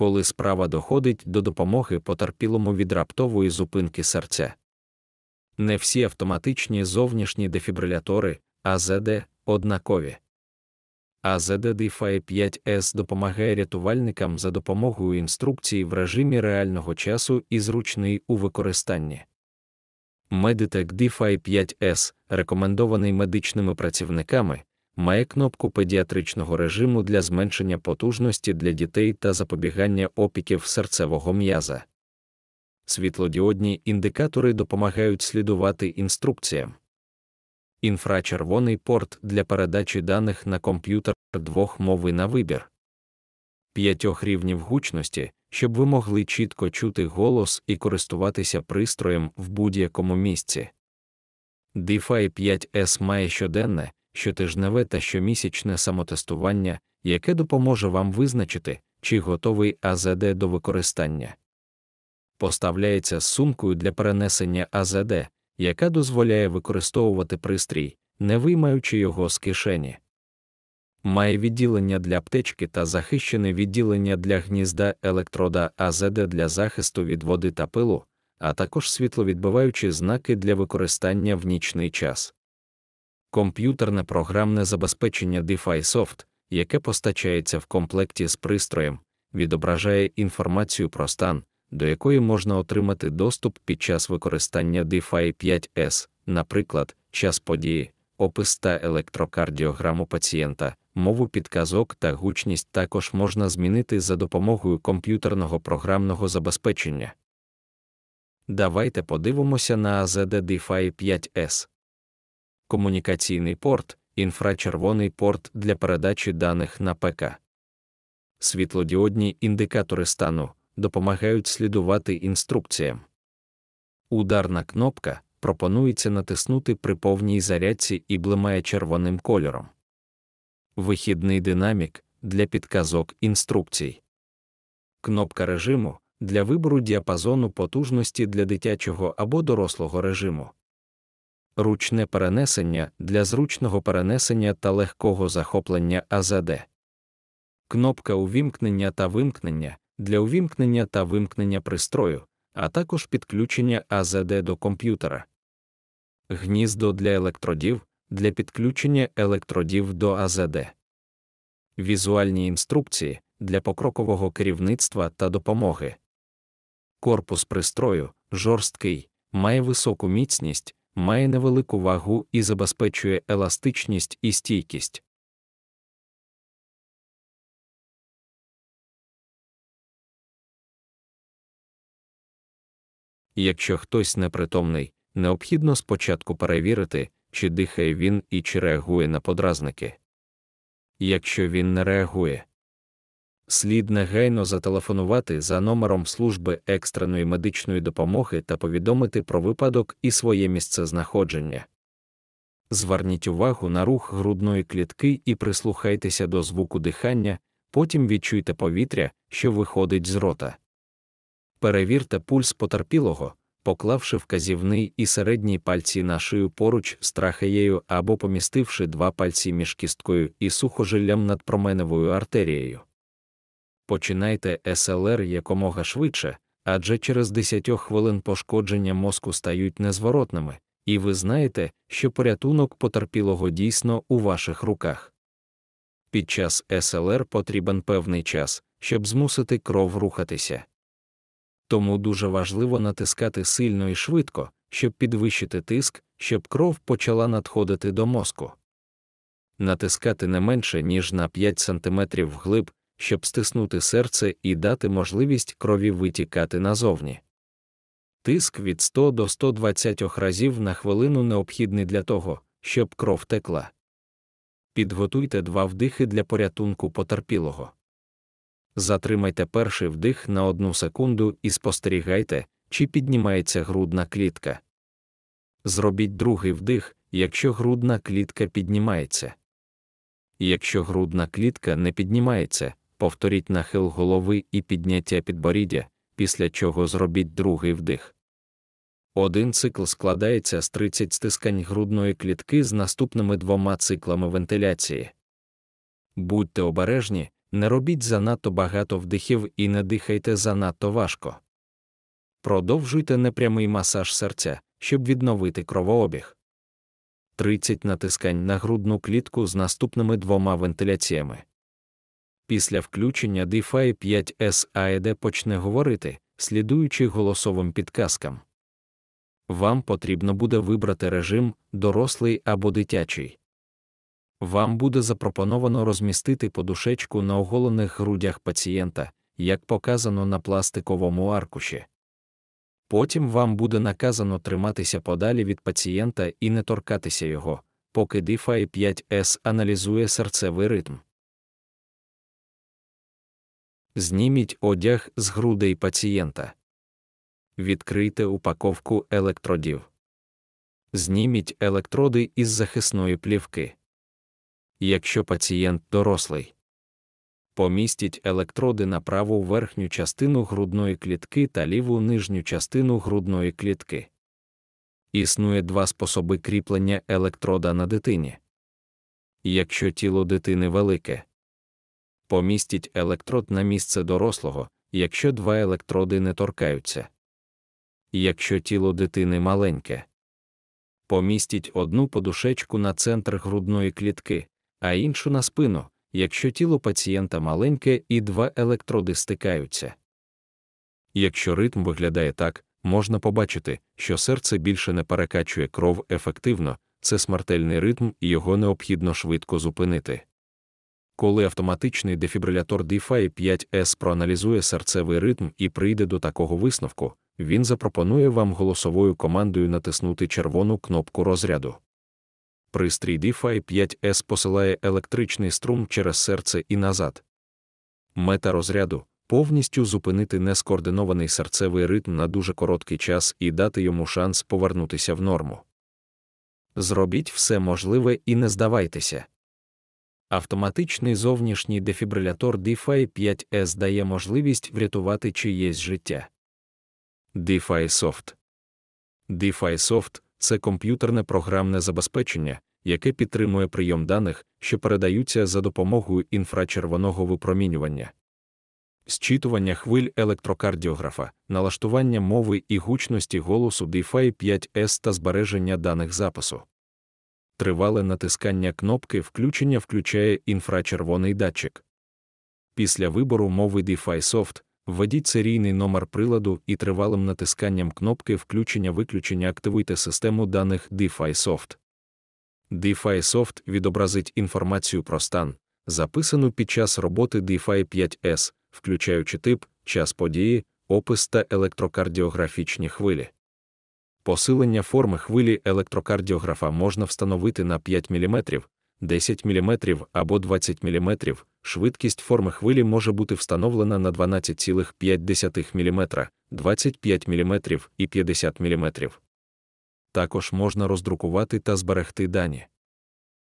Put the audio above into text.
коли справа доходить до допомоги потерпілому від раптової зупинки серця. Не всі автоматичні зовнішні дефібрилятори АЗД однакові. АЗД DFI 5 s допомагає рятувальникам за допомогою інструкцій в режимі реального часу і зручний у використанні. Meditec DeFi 5S рекомендований медичними працівниками, має кнопку педіатричного режиму для зменшення потужності для дітей та запобігання опіків серцевого м'яза. Світлодіодні індикатори допомагають слідувати інструкціям. Інфрачервоний порт для передачі даних на комп'ютер двох мови на вибір, п'ятьох рівнів гучності, щоб ви могли чітко чути голос і користуватися пристроєм в будь-якому місці. DeFi 5S має щоденне, щотижневе та щомісячне самотестування, яке допоможе вам визначити, чи готовий АЗД до використання. Поставляється з сумкою для перенесення АЗД, яка дозволяє використовувати пристрій, не виймаючи його з кишені. Має відділення для аптечки та захищене відділення для гнізда електрода АЗД для захисту від води та пилу, а також світловідбиваючі знаки для використання в нічний час комп'ютерне програмне забезпечення DeFi Soft, яке постачається в комплекті з пристроєм, відображає інформацію про стан, до якої можна отримати доступ під час використання DeFi 5S, наприклад, час події, опис та електрокардіограму пацієнта. Мову підказок та гучність також можна змінити за допомогою комп'ютерного програмного забезпечення. Давайте подивимося на AZD DeFi 5S комунікаційний порт, інфрачервоний порт для передачі даних на ПК. Світлодіодні індикатори стану допомагають слідувати інструкціям. Ударна кнопка пропонується натиснути при повній зарядці і блимає червоним кольором. Вихідний динамік для підказок інструкцій. Кнопка режиму для вибору діапазону потужності для дитячого або дорослого режиму ручне перенесення для зручного перенесення та легкого захоплення АЗД. Кнопка увімкнення та вимкнення для увімкнення та вимкнення пристрою, а також підключення АЗД до комп'ютера. Гніздо для електродів для підключення електродів до АЗД. Візуальні інструкції для покрокового керівництва та допомоги. Корпус пристрою жорсткий, має високу міцність, має невелику вагу і забезпечує еластичність і стійкість. Якщо хтось непритомний, необхідно спочатку перевірити, чи дихає він і чи реагує на подразники. Якщо він не реагує, слід негайно зателефонувати за номером служби екстреної медичної допомоги та повідомити про випадок і своє місце знаходження. Зверніть увагу на рух грудної клітки і прислухайтеся до звуку дихання, потім відчуйте повітря, що виходить з рота. Перевірте пульс потерпілого, поклавши вказівний і середній пальці на шию поруч з трахеєю або помістивши два пальці між кісткою і сухожиллям над променевою артерією починайте СЛР якомога швидше, адже через 10 хвилин пошкодження мозку стають незворотними, і ви знаєте, що порятунок потерпілого дійсно у ваших руках. Під час СЛР потрібен певний час, щоб змусити кров рухатися. Тому дуже важливо натискати сильно і швидко, щоб підвищити тиск, щоб кров почала надходити до мозку. Натискати не менше, ніж на 5 см вглиб, щоб стиснути серце і дати можливість крові витікати назовні. Тиск від 100 до 120 разів на хвилину необхідний для того, щоб кров текла. Підготуйте два вдихи для порятунку потерпілого. Затримайте перший вдих на одну секунду і спостерігайте, чи піднімається грудна клітка. Зробіть другий вдих, якщо грудна клітка піднімається. Якщо грудна клітка не піднімається, повторіть нахил голови і підняття підборіддя, після чого зробіть другий вдих. Один цикл складається з 30 стискань грудної клітки з наступними двома циклами вентиляції. Будьте обережні, не робіть занадто багато вдихів і не дихайте занадто важко. Продовжуйте непрямий масаж серця, щоб відновити кровообіг. 30 натискань на грудну клітку з наступними двома вентиляціями. Після включення DeFi 5S AED почне говорити, слідуючи голосовим підказкам. Вам потрібно буде вибрати режим дорослий або дитячий. Вам буде запропоновано розмістити подушечку на оголених грудях пацієнта, як показано на пластиковому аркуші. Потім вам буде наказано триматися подалі від пацієнта і не торкатися його, поки DeFi 5S аналізує серцевий ритм. Зніміть одяг з грудей пацієнта. Відкрийте упаковку електродів. Зніміть електроди із захисної плівки. Якщо пацієнт дорослий, помістіть електроди на праву верхню частину грудної клітки та ліву нижню частину грудної клітки. Існує два способи кріплення електрода на дитині. Якщо тіло дитини велике, Помістіть електрод на місце дорослого, якщо два електроди не торкаються. Якщо тіло дитини маленьке, помістіть одну подушечку на центр грудної клітки, а іншу на спину, якщо тіло пацієнта маленьке і два електроди стикаються. Якщо ритм виглядає так, можна побачити, що серце більше не перекачує кров ефективно, це смертельний ритм і його необхідно швидко зупинити коли автоматичний дефібрилятор DeFi 5S проаналізує серцевий ритм і прийде до такого висновку, він запропонує вам голосовою командою натиснути червону кнопку розряду. Пристрій DeFi 5S посилає електричний струм через серце і назад. Мета розряду повністю зупинити нескоординований серцевий ритм на дуже короткий час і дати йому шанс повернутися в норму. Зробіть все можливе і не здавайтеся. Автоматичний зовнішній дефібрилятор DeFi 5S дає можливість врятувати чиєсь життя. DeFi Soft DeFi Soft це комп'ютерне програмне забезпечення, яке підтримує прийом даних, що передаються за допомогою інфрачервоного випромінювання, зчитування хвиль електрокардіографа, налаштування мови і гучності голосу DeFi 5S та збереження даних запису тривале натискання кнопки включення включає інфрачервоний датчик. Після вибору мови DeFi Soft введіть серійний номер приладу і тривалим натисканням кнопки включення-виключення активуйте систему даних DeFi Soft. DeFi Soft відобразить інформацію про стан, записану під час роботи DeFi 5S, включаючи тип, час події, опис та електрокардіографічні хвилі. Посилення форми хвилі електрокардіографа можна встановити на 5 мм, 10 мм або 20 мм. Швидкість форми хвилі може бути встановлена на 12,5 мм, 25 мм і 50 мм. Також можна роздрукувати та зберегти дані.